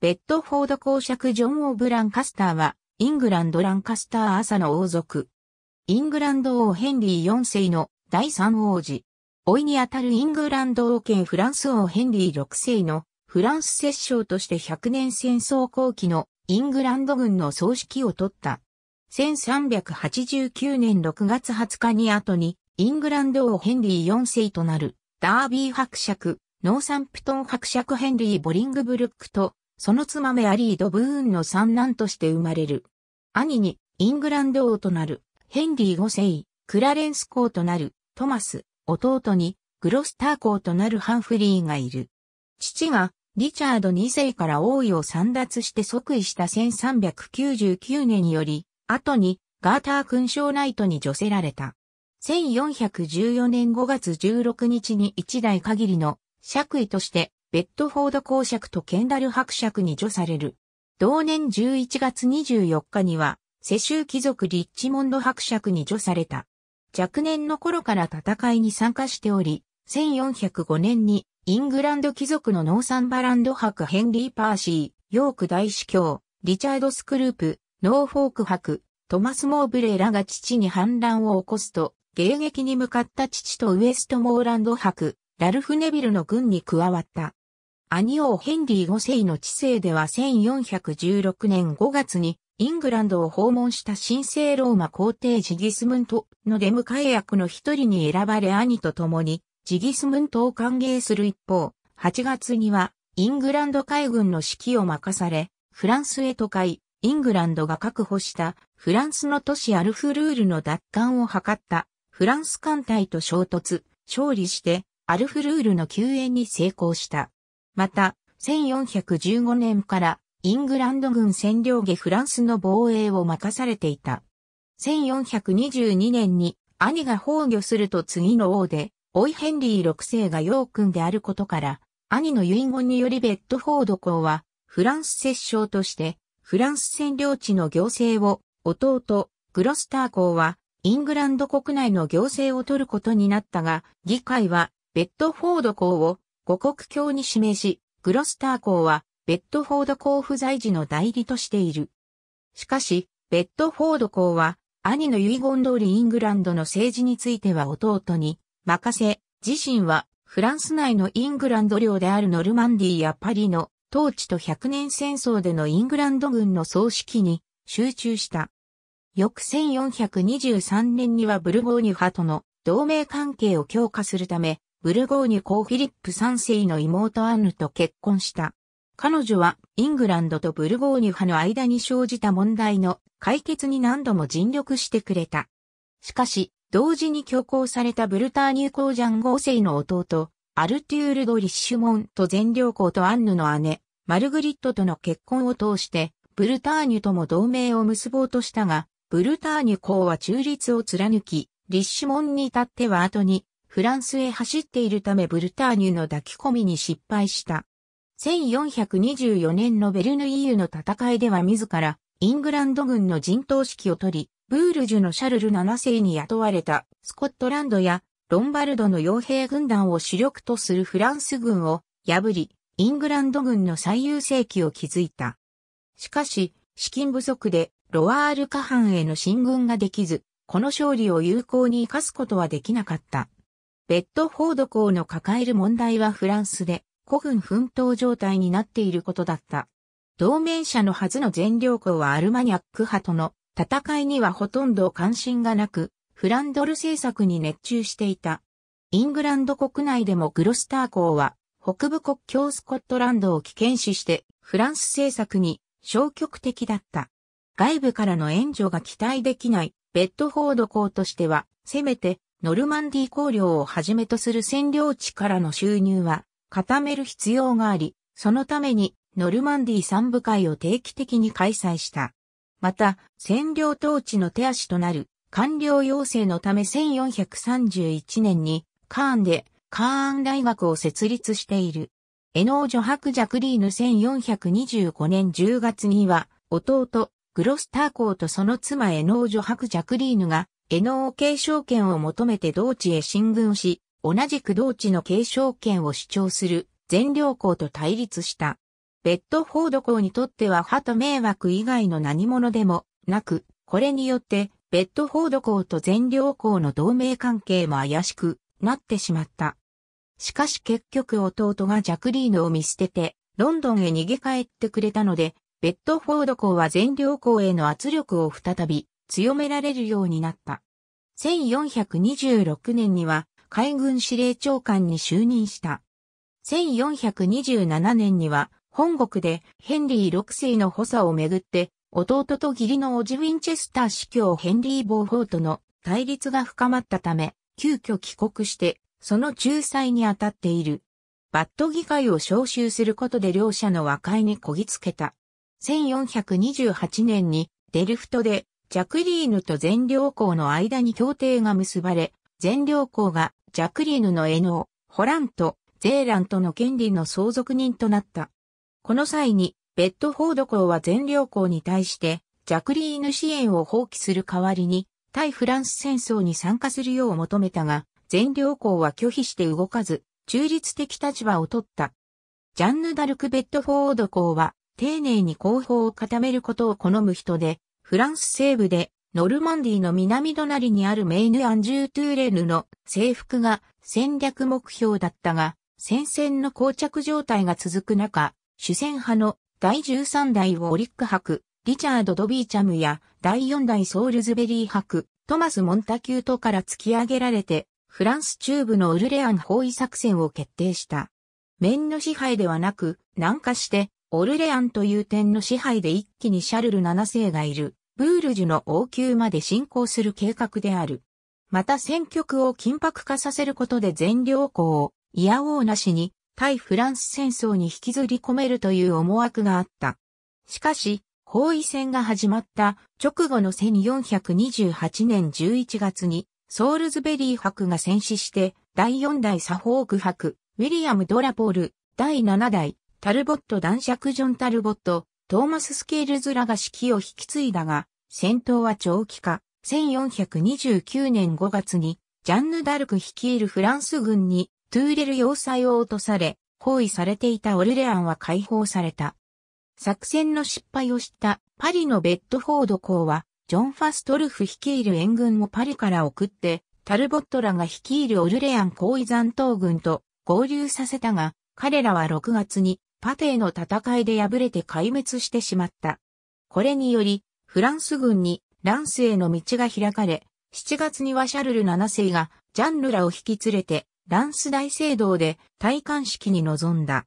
ベッドフォード公爵ジョン・オブ・ランカスターは、イングランド・ランカスター朝の王族。イングランド王ヘンリー4世の第三王子。老いにあたるイングランド王権フランス王ヘンリー6世のフランス摂政として100年戦争後期のイングランド軍の葬式を取った。1389年6月20日に後に、イングランド王ヘンリー4世となる、ダービー伯爵、ノーサンプトン伯爵ヘンリー・ボリングブルックと、その妻メアリー・ドブーンの三男として生まれる。兄に、イングランド王となる、ヘンリー五世、クラレンス公となる、トマス、弟に、グロスター公となるハンフリーがいる。父が、リチャード二世から王位を散奪して即位した1399年により、後に、ガーター勲章ナイトに除せられた。1414年5月16日に一代限りの爵位としてベッドフォード公爵とケンダル伯爵に除される。同年11月24日には、世襲貴族リッチモンド伯爵に除された。若年の頃から戦いに参加しており、1405年にイングランド貴族のノーサンバランド伯ヘンリー・パーシー、ヨーク大司教、リチャード・スクループ、ノーフォーク伯、トマス・モーブレらが父に反乱を起こすと、迎撃に向かった父とウエストモーランド伯、ラルフ・ネビルの軍に加わった。兄王ヘンリー5世の治世では1416年5月にイングランドを訪問した神聖ローマ皇帝ジギスムントの出迎え役の一人に選ばれ兄と共にジギスムントを歓迎する一方、8月にはイングランド海軍の指揮を任され、フランスへ都会。イングランドが確保したフランスの都市アルフルールの奪還を図ったフランス艦隊と衝突、勝利してアルフルールの救援に成功した。また、1415年からイングランド軍占領下フランスの防衛を任されていた。1422年に兄が崩御すると次の王で、オイヘンリー6世がヨ君であることから、兄の遺言によりベッドフォード公は、フランス摂政として、フランス占領地の行政を、弟、グロスター公は、イングランド国内の行政を取ることになったが、議会は、ベッドフォード公を、五国教に指名し、グロスター校は、ベッドフォード校不在時の代理としている。しかし、ベッドフォード校は、兄の遺言通りイングランドの政治については弟に任せ、自身はフランス内のイングランド領であるノルマンディーやパリの統治と百年戦争でのイングランド軍の葬式に集中した。翌1423年にはブルゴーニュ派との同盟関係を強化するため、ブルゴーニュ公フィリップ3世の妹アンヌと結婚した。彼女はイングランドとブルゴーニュ派の間に生じた問題の解決に何度も尽力してくれた。しかし、同時に強行されたブルターニュ公ジャン5世の弟、アルテュール・ドリッシュモンと全良公とアンヌの姉、マルグリットとの結婚を通して、ブルターニュとも同盟を結ぼうとしたが、ブルターニュ公は中立を貫き、リッシュモンに至っては後にフランスへ走っているためブルターニュの抱き込みに失敗した。1424年のベルヌイユの戦いでは自ら、イングランド軍の陣頭指揮を取り、ブールジュのシャルル7世に雇われたスコットランドやロンバルドの傭兵軍団を主力とするフランス軍を破り、イングランド軍の最優勢期を築いた。しかし、資金不足でロワール下半への進軍ができず、この勝利を有効に活かすことはできなかった。ベッドフォード校の抱える問題はフランスで古軍奮闘状態になっていることだった。同盟者のはずの全領校はアルマニャック派との戦いにはほとんど関心がなく、フランドル政策に熱中していた。イングランド国内でもグロスター校は北部国境スコットランドを危険視してフランス政策に消極的だった。外部からの援助が期待できないベッドフォード校としては、せめてノルマンディー公領をはじめとする占領地からの収入は固める必要があり、そのためにノルマンディー三部会を定期的に開催した。また、占領統治の手足となる官僚要請のため1431年にカーンでカーン大学を設立している。エノージョ・ハク・ジャクリーヌ1425年10月には弟、グロスター公とその妻エノージョ・ハク・ジャクリーヌが江能継承権を求めて同地へ進軍し、同じく同地の継承権を主張する全領公と対立した。ベッドフォード公にとっては歯と迷惑以外の何者でもなく、これによってベッドフォード公と全領公の同盟関係も怪しくなってしまった。しかし結局弟がジャクリーノを見捨てて、ロンドンへ逃げ帰ってくれたので、ベッドフォード公は全領公への圧力を再び強められるようになった。1426年には海軍司令長官に就任した。1427年には本国でヘンリー6世の補佐をめぐって弟と義理のオジウィンチェスター司教ヘンリー・ボーフォートの対立が深まったため、急遽帰国して、その仲裁に当たっている。バット議会を招集することで両者の和解にこぎつけた。1428年にデルフトでジャクリーヌと全領校の間に協定が結ばれ、全領校がジャクリーヌの絵のホランとゼーランとの権利の相続人となった。この際に、ベッドフォード校は全領校に対して、ジャクリーヌ支援を放棄する代わりに、対フランス戦争に参加するよう求めたが、全領校は拒否して動かず、中立的立場を取った。ジャンヌ・ダルク・ベッドフォード校は、丁寧に後方を固めることを好む人で、フランス西部でノルマンディの南隣にあるメイヌ・アンジュー・トゥーレヌの征服が戦略目標だったが、戦線の膠着状態が続く中、主戦派の第13代ウォリック博、リチャード・ドビーチャムや第4代ソールズベリー博、トマス・モンタキュートから突き上げられて、フランス中部のウルレアン包囲作戦を決定した。面の支配ではなく、南下して、オルレアンという点の支配で一気にシャルル7世がいる。ブールジュの王宮まで進行する計画である。また戦局を緊迫化させることで全領港を、いやおうなしに、対フランス戦争に引きずり込めるという思惑があった。しかし、包囲戦が始まった直後の1428年11月に、ソールズベリー博が戦死して、第4代サフォーク博、ウィリアム・ドラポール、第7代、タルボット男爵ジョン・タルボット、トーマス・スケールズらが指揮を引き継いだが、戦闘は長期化。1429年5月に、ジャンヌ・ダルク率いるフランス軍に、トゥーレル要塞を落とされ、包囲されていたオルレアンは解放された。作戦の失敗を知ったパリのベッドフォード校は、ジョン・ファストルフ率いる援軍をパリから送って、タルボットらが率いるオルレアン包囲残党軍と合流させたが、彼らは6月にパテーの戦いで敗れて壊滅してしまった。これにより、フランス軍にランスへの道が開かれ、7月にはシャルル7世がジャンヌらを引き連れて、ランス大聖堂で戴冠式に臨んだ。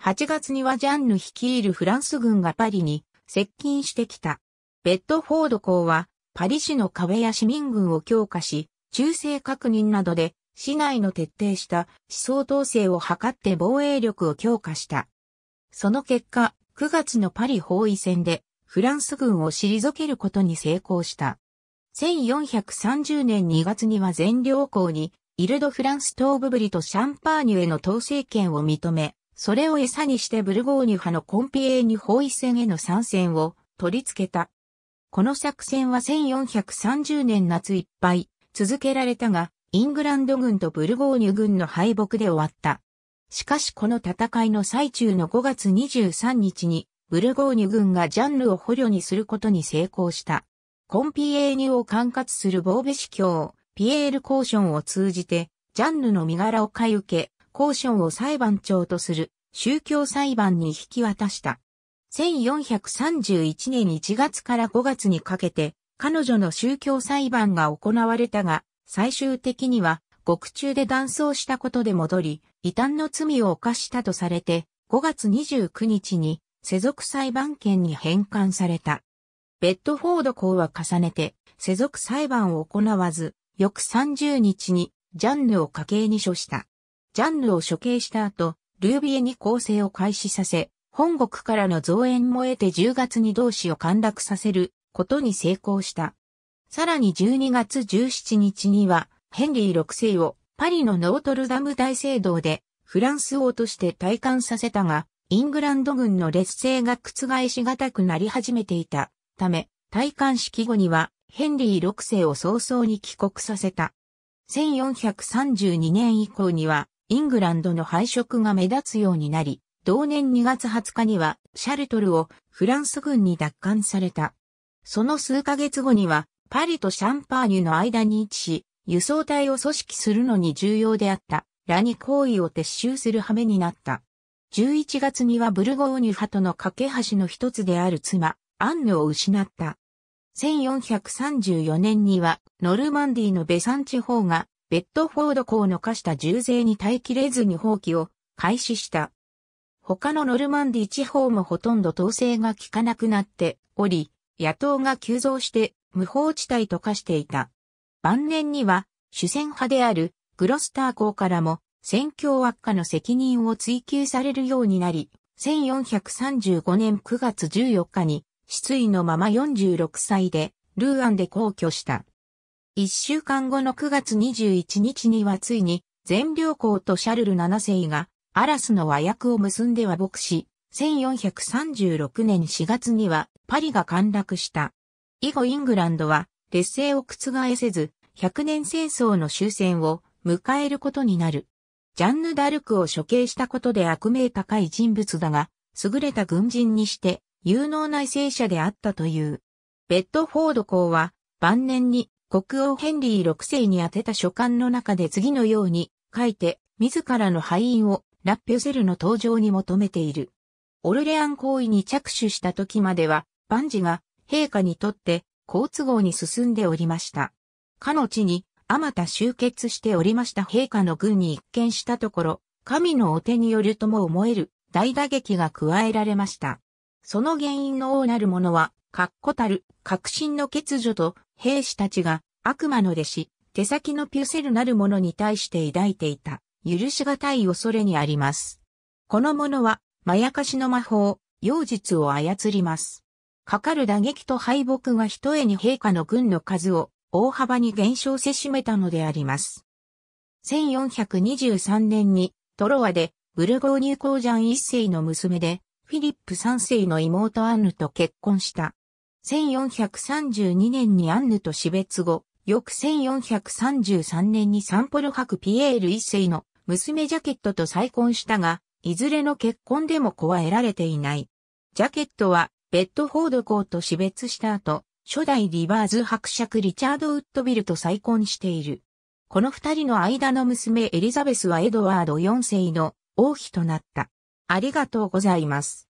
8月にはジャンヌ率いるフランス軍がパリに接近してきた。ベッドフォード校はパリ市の壁や市民軍を強化し、中性確認などで市内の徹底した思想統制を図って防衛力を強化した。その結果、9月のパリ包囲戦でフランス軍を退けることに成功した。1430年2月には全領校に、イルド・フランス東部ブリとシャンパーニュへの統制権を認め、それを餌にしてブルゴーニュ派のコンピエーニュ包囲戦への参戦を取り付けた。この作戦は1430年夏いっぱい続けられたが、イングランド軍とブルゴーニュ軍の敗北で終わった。しかしこの戦いの最中の5月23日に、ブルゴーニュ軍がジャンルを捕虜にすることに成功した。コンピエーニュを管轄するボーベ司教、ピエール・コーションを通じて、ジャンルの身柄を買い受け、コーションを裁判長とする宗教裁判に引き渡した。1431年1月から5月にかけて、彼女の宗教裁判が行われたが、最終的には獄中で断層したことで戻り、異端の罪を犯したとされて、5月29日に世俗裁判権に返還された。ベッドフォード校は重ねて、世俗裁判を行わず、翌30日にジャンヌを家計に処した。ジャンヌを処刑した後、ルービエに構成を開始させ、本国からの増援も得て10月に同志を陥落させることに成功した。さらに12月17日には、ヘンリー6世をパリのノートルダム大聖堂でフランス王として退官させたが、イングランド軍の劣勢が覆しがたくなり始めていたため、戴冠式後にはヘンリー6世を早々に帰国させた。1432年以降にはイングランドの敗色が目立つようになり、同年2月20日にはシャルトルをフランス軍に奪還された。その数ヶ月後にはパリとシャンパーニュの間に位置し、輸送隊を組織するのに重要であったラニ行為を撤収する羽目になった。11月にはブルゴーニュ派との架け橋の一つである妻、アンヌを失った。1434年にはノルマンディのベサン地方がベッドフォード港の課した重税に耐えきれずに放棄を開始した。他のノルマンディ地方もほとんど統制が効かなくなっており、野党が急増して無法地帯と化していた。晩年には主戦派であるグロスター公からも戦況悪化の責任を追及されるようになり、1435年9月14日に失意のまま46歳でルーアンで皇居した。一週間後の9月21日にはついに全領公とシャルル7世がアラスの和訳を結んで和睦し、1436年4月にはパリが陥落した。以後イングランドは劣勢を覆せず、100年戦争の終戦を迎えることになる。ジャンヌ・ダルクを処刑したことで悪名高い人物だが、優れた軍人にして有能な為政者であったという。ベッドフォード公は晩年に国王ヘンリー6世に宛てた書簡の中で次のように書いて自らの敗因をラッピョセルの登場に求めている。オルレアン行為に着手した時までは万事が陛下にとって好都合に進んでおりました。かの地に、あまた集結しておりました陛下の軍に一見したところ、神のお手によるとも思える大打撃が加えられました。その原因の王なるものは、確固たる革新の欠如と兵士たちが悪魔の弟子、手先のピュセルなるものに対して抱いていた、許しがたい恐れにあります。この者は、まやかしの魔法、妖術を操ります。かかる打撃と敗北が一重に陛下の軍の数を大幅に減少せしめたのであります。1423年にトロワでブルゴーニュ公ジャン一世の娘でフィリップ三世の妹アンヌと結婚した。1432年にアンヌと死別後、翌1433年にサンポル博ピエール一世の娘ジャケットと再婚したが、いずれの結婚でも子は得られていない。ジャケットはベッドフォード校と死別した後、初代リバーズ伯爵リチャード・ウッドビルと再婚している。この二人の間の娘エリザベスはエドワード4世の王妃となった。ありがとうございます。